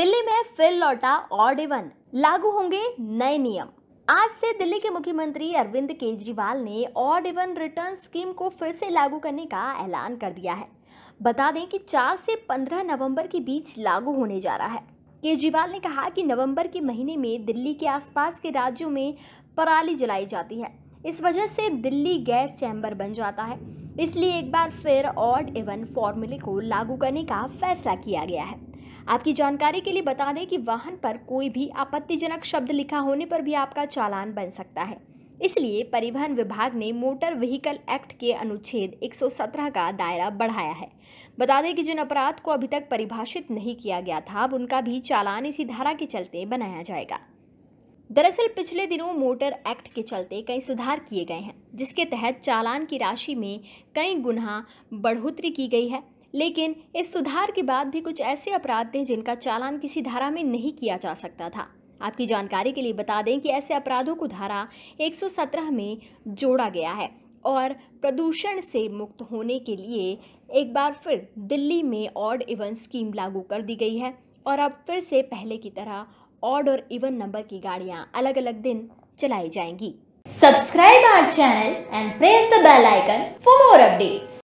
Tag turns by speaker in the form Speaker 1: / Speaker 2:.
Speaker 1: दिल्ली में फिर लौटा ऑड इवन लागू होंगे नए नियम आज से दिल्ली के मुख्यमंत्री अरविंद केजरीवाल ने ऑड इवन रिटर्न स्कीम को फिर से लागू करने का ऐलान कर दिया है बता दें कि 4 से 15 नवंबर के बीच लागू होने जा रहा है केजरीवाल ने कहा कि नवंबर के महीने में दिल्ली के आसपास के राज्यों में पराली जलाई जाती है इस वजह से दिल्ली गैस चैम्बर बन जाता है इसलिए एक बार फिर ऑड इवन फॉर्मूले को लागू करने का फैसला किया गया है आपकी जानकारी के लिए बता दें कि वाहन पर कोई भी आपत्तिजनक शब्द लिखा होने पर भी आपका चालान बन सकता है इसलिए परिवहन विभाग ने मोटर व्हीकल एक्ट के अनुच्छेद 117 का दायरा बढ़ाया है बता दें कि जिन अपराध को अभी तक परिभाषित नहीं किया गया था अब उनका भी चालान इसी धारा के चलते बनाया जाएगा दरअसल पिछले दिनों मोटर एक्ट के चलते कई सुधार किए गए हैं जिसके तहत चालान की राशि में कई गुना बढ़ोतरी की गई है लेकिन इस सुधार के बाद भी कुछ ऐसे अपराध थे जिनका चालान किसी धारा में नहीं किया जा सकता था आपकी जानकारी के लिए बता दें कि ऐसे अपराधों को धारा 117 में जोड़ा गया है और प्रदूषण से मुक्त होने के लिए एक बार फिर दिल्ली में ऑड इवन स्कीम लागू कर दी गई है और अब फिर से पहले की तरह ऑड और इवन नंबर की गाड़ियां अलग अलग दिन चलाई जाएंगी subscribe our channel and press the bell icon for more updates